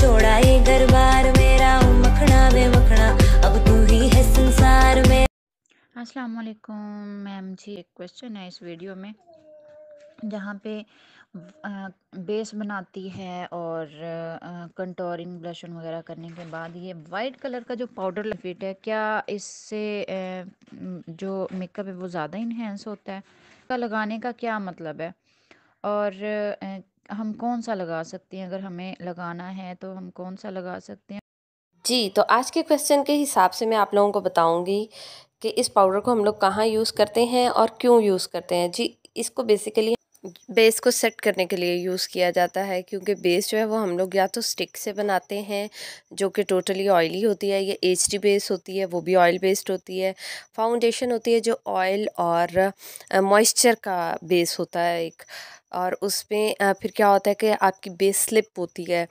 ये मेरा मखना मखना अब तू ही है संसार में अस्सलाम वालेकुम मैम जी एक क्वेश्चन है इस वीडियो में जहाँ पे बेस बनाती है और कंटोरिंग ब्लशन वगैरह करने के बाद ये वाइट कलर का जो पाउडर लपेट है क्या इससे जो मेकअप है वो ज़्यादा इन्हेंस होता है का लगाने का क्या मतलब है और हम कौन सा लगा सकते हैं अगर हमें लगाना है तो हम कौन सा लगा सकते हैं जी तो आज के क्वेश्चन के हिसाब से मैं आप लोगों को बताऊंगी कि इस पाउडर को हम लोग कहाँ यूज़ करते हैं और क्यों यूज़ करते हैं जी इसको बेसिकली बेस को सेट करने के लिए यूज़ किया जाता है क्योंकि बेस जो है वो हम लोग या तो स्टिक से बनाते हैं जो कि टोटली ऑयली होती है या एच बेस होती है वो भी ऑयल बेस्ड होती है फाउंडेशन होती है जो ऑयल और मॉइस्चर का बेस होता है एक और उसमें फिर क्या होता है कि आपकी बेस स्लिप होती है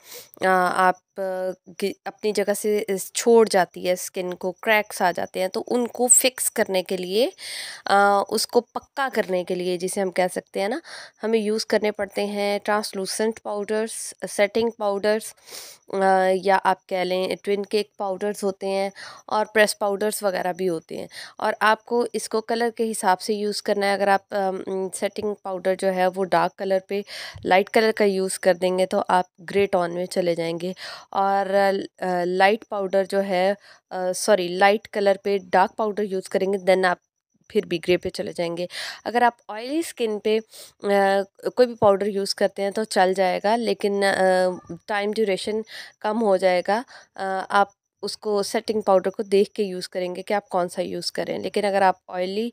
आप अपनी जगह से छोड़ जाती है स्किन को क्रैक्स आ जाते हैं तो उनको फिक्स करने के लिए उसको पक्का करने के लिए जिसे हम कह सकते हैं ना हमें यूज़ करने पड़ते हैं ट्रांसलूसेंट पाउडर्स सेटिंग पाउडर्स या आप कह लें ट्विन केक पाउडर्स होते हैं और प्रेस पाउडर्स वगैरह भी होते हैं और आपको इसको कलर के हिसाब से यूज़ करना है अगर आप सेटिंग पाउडर जो है वो डार्क डार्क कलर पे लाइट कलर का यूज़ कर देंगे तो आप ग्रे टोन में चले जाएंगे और लाइट पाउडर जो है सॉरी लाइट कलर पे डार्क पाउडर यूज़ करेंगे देन आप फिर भी ग्रे पे चले जाएंगे अगर आप ऑयली स्किन पे आ, कोई भी पाउडर यूज़ करते हैं तो चल जाएगा लेकिन टाइम ड्यूरेशन कम हो जाएगा आ, आप उसको सेटिंग पाउडर को देख के यूज़ करेंगे कि आप कौन सा यूज़ करें लेकिन अगर आप ऑयली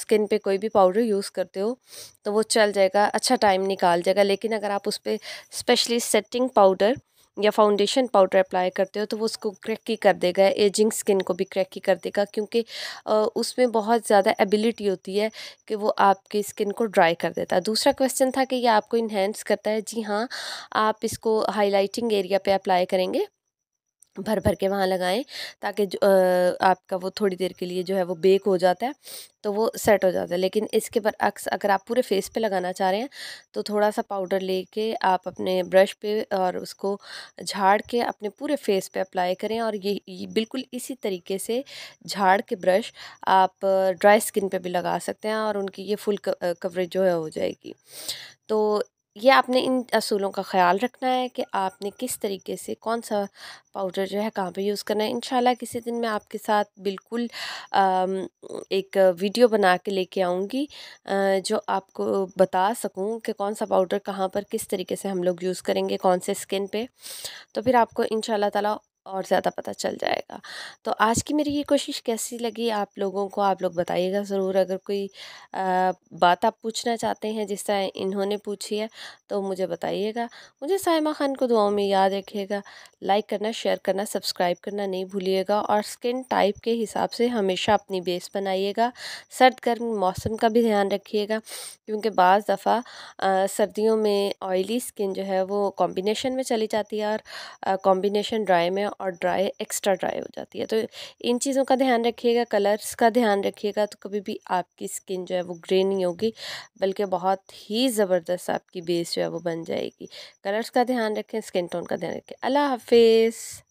स्किन पे कोई भी पाउडर यूज़ करते हो तो वो चल जाएगा अच्छा टाइम निकाल जाएगा लेकिन अगर आप उस पर स्पेशली सेटिंग पाउडर या फाउंडेशन पाउडर अप्लाई करते हो तो वो उसको क्रैकी कर देगा एजिंग स्किन को भी क्रैकी कर देगा क्योंकि उसमें बहुत ज़्यादा एबिलिटी होती है कि वो आपकी स्किन को ड्राई कर देता है दूसरा क्वेश्चन था कि ये आपको इन्हेंस करता है जी हाँ आप इसको हाईलाइटिंग एरिया पे अप्लाई करेंगे भर भर के वहाँ लगाएं ताकि जो आपका वो थोड़ी देर के लिए जो है वो बेक हो जाता है तो वो सेट हो जाता है लेकिन इसके अक्स अगर आप पूरे फेस पे लगाना चाह रहे हैं तो थोड़ा सा पाउडर लेके आप अपने ब्रश पे और उसको झाड़ के अपने पूरे फेस पे अप्लाई करें और ये, ये बिल्कुल इसी तरीके से झाड़ के ब्रश आप ड्राई स्किन पर भी लगा सकते हैं और उनकी ये फुल कवरेज जो है हो जाएगी तो ये आपने इन असूलों का ख़्याल रखना है कि आपने किस तरीके से कौन सा पाउडर जो है कहाँ पे यूज़ करना है इंशाल्लाह किसी दिन मैं आपके साथ बिल्कुल एक वीडियो बना के लेके आऊँगी जो आपको बता सकूँ कि कौन सा पाउडर कहाँ पर किस तरीके से हम लोग यूज़ करेंगे कौन से स्किन पे तो फिर आपको इन ताला और ज़्यादा पता चल जाएगा तो आज की मेरी ये कोशिश कैसी लगी आप लोगों को आप लोग बताइएगा ज़रूर अगर कोई आ, बात आप पूछना चाहते हैं जिस तरह इन्होंने पूछी है तो मुझे बताइएगा मुझे साइमा खान को दुआओं में याद रखिएगा लाइक करना शेयर करना सब्सक्राइब करना नहीं भूलिएगा और स्किन टाइप के हिसाब से हमेशा अपनी बेस बनाइएगा सर्द गर्म मौसम का भी ध्यान रखिएगा क्योंकि बज़ दफ़ा सर्दियों में ऑयली स्किन जो है वो कॉम्बिनेशन में चली जाती है और कॉम्बिनेशन ड्राई में और ड्राई एक्स्ट्रा ड्राई हो जाती है तो इन चीज़ों का ध्यान रखिएगा कलर्स का ध्यान रखिएगा तो कभी भी आपकी स्किन जो है वो ग्रे नहीं होगी बल्कि बहुत ही ज़बरदस्त आपकी बेस जो है वो बन जाएगी कलर्स का ध्यान रखें स्किन टोन का ध्यान रखें अल्लाह हाफिज़